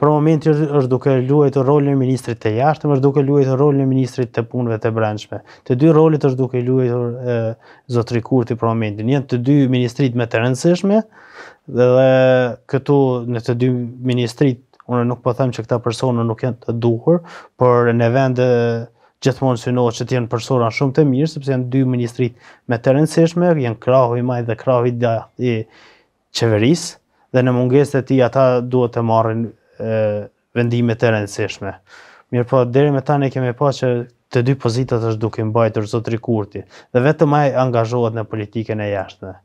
për momentin është duke luajtur rolin e ministrit të jashtëm, është duke luajtur rolin e ministrit të punëve të brendshme. Të dy rolet është duke luajtur zotri Kurti për momentin. Janë të dy ministrit më të rëndësishme dhe këtu në të dy ministrit unë nuk po them që këta persona nuk janë të duhur, por në vend gjithmonë synohet që të jenë persona shumë të mirë sepse janë dy ministrit më të rëndësishme, janë krahu i majtë dhe krahu i qeverisë dhe në mungesë të tij ata duhet të marrin vendime të rëndësishme. Mirë po, deri me tani kemi po që të dy pozitat është duke mbajtur zotri Kurti, dhe vetëm ai angazhohet në politikën e jashtme.